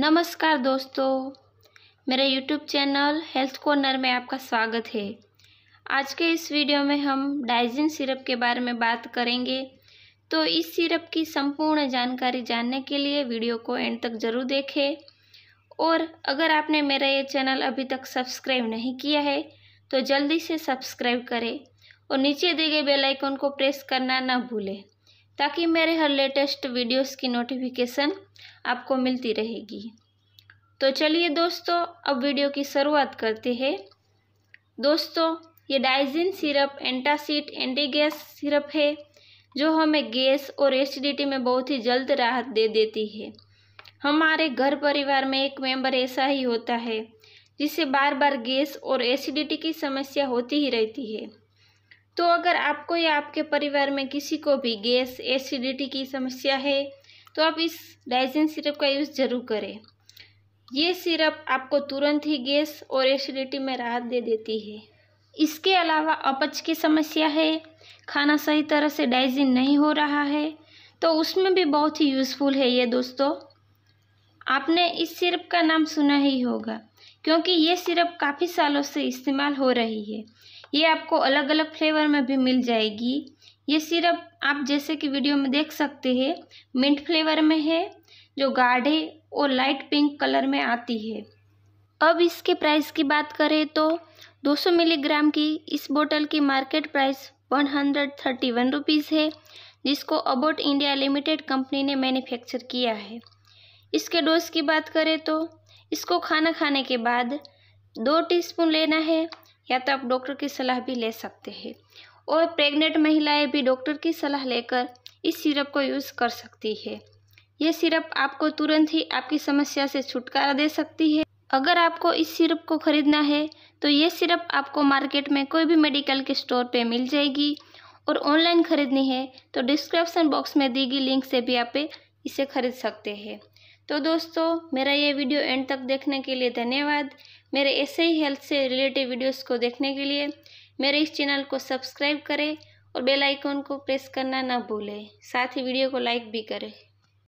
नमस्कार दोस्तों मेरे YouTube चैनल हेल्थ कॉर्नर में आपका स्वागत है आज के इस वीडियो में हम डाइजिन सिरप के बारे में बात करेंगे तो इस सिरप की संपूर्ण जानकारी जानने के लिए वीडियो को एंड तक ज़रूर देखें और अगर आपने मेरा ये चैनल अभी तक सब्सक्राइब नहीं किया है तो जल्दी से सब्सक्राइब करें और नीचे दिए गए बेलाइकॉन को प्रेस करना ना भूलें ताकि मेरे हर लेटेस्ट वीडियोस की नोटिफिकेशन आपको मिलती रहेगी तो चलिए दोस्तों अब वीडियो की शुरुआत करते हैं दोस्तों ये Digene syrup antacid antigas syrup है जो हमें गैस और एसिडिटी में बहुत ही जल्द राहत दे देती है हमारे घर परिवार में एक मेंबर ऐसा ही होता है जिसे बार बार गैस और एसिडिटी की समस्या होती ही रहती है तो अगर आपको या आपके परिवार में किसी को भी गैस एसिडिटी की समस्या है तो आप इस डाइजिन सिरप का यूज़ ज़रूर करें ये सिरप आपको तुरंत ही गैस और एसिडिटी में राहत दे देती है इसके अलावा अपच की समस्या है खाना सही तरह से डाइजिन नहीं हो रहा है तो उसमें भी बहुत ही यूज़फुल है ये दोस्तों आपने इस सिरप का नाम सुना ही होगा क्योंकि ये सिरप काफ़ी सालों से इस्तेमाल हो रही है ये आपको अलग अलग फ्लेवर में भी मिल जाएगी ये सिरप आप जैसे कि वीडियो में देख सकते हैं मिंट फ्लेवर में है जो गाढ़े और लाइट पिंक कलर में आती है अब इसके प्राइस की बात करें तो 200 मिलीग्राम की इस बोतल की मार्केट प्राइस 131 रुपीस है जिसको अबोट इंडिया लिमिटेड कंपनी ने मैन्युफैक्चर किया है इसके डोज की बात करें तो इसको खाना खाने के बाद दो टीस्पून लेना है या तो आप डॉक्टर की सलाह भी ले सकते हैं और प्रेग्नेंट महिलाएं भी डॉक्टर की सलाह लेकर इस सिरप को यूज़ कर सकती है यह सिरप आपको तुरंत ही आपकी समस्या से छुटकारा दे सकती है अगर आपको इस सिरप को ख़रीदना है तो ये सिरप आपको मार्केट में कोई भी मेडिकल के स्टोर पे मिल जाएगी और ऑनलाइन ख़रीदनी है तो डिस्क्रिप्शन बॉक्स में दी गई लिंक से भी आप इसे ख़रीद सकते हैं तो दोस्तों मेरा ये वीडियो एंड तक देखने के लिए धन्यवाद मेरे ऐसे ही हेल्थ से रिलेटेड वीडियोस को देखने के लिए मेरे इस चैनल को सब्सक्राइब करें और बेल आइकॉन को प्रेस करना ना भूलें साथ ही वीडियो को लाइक भी करें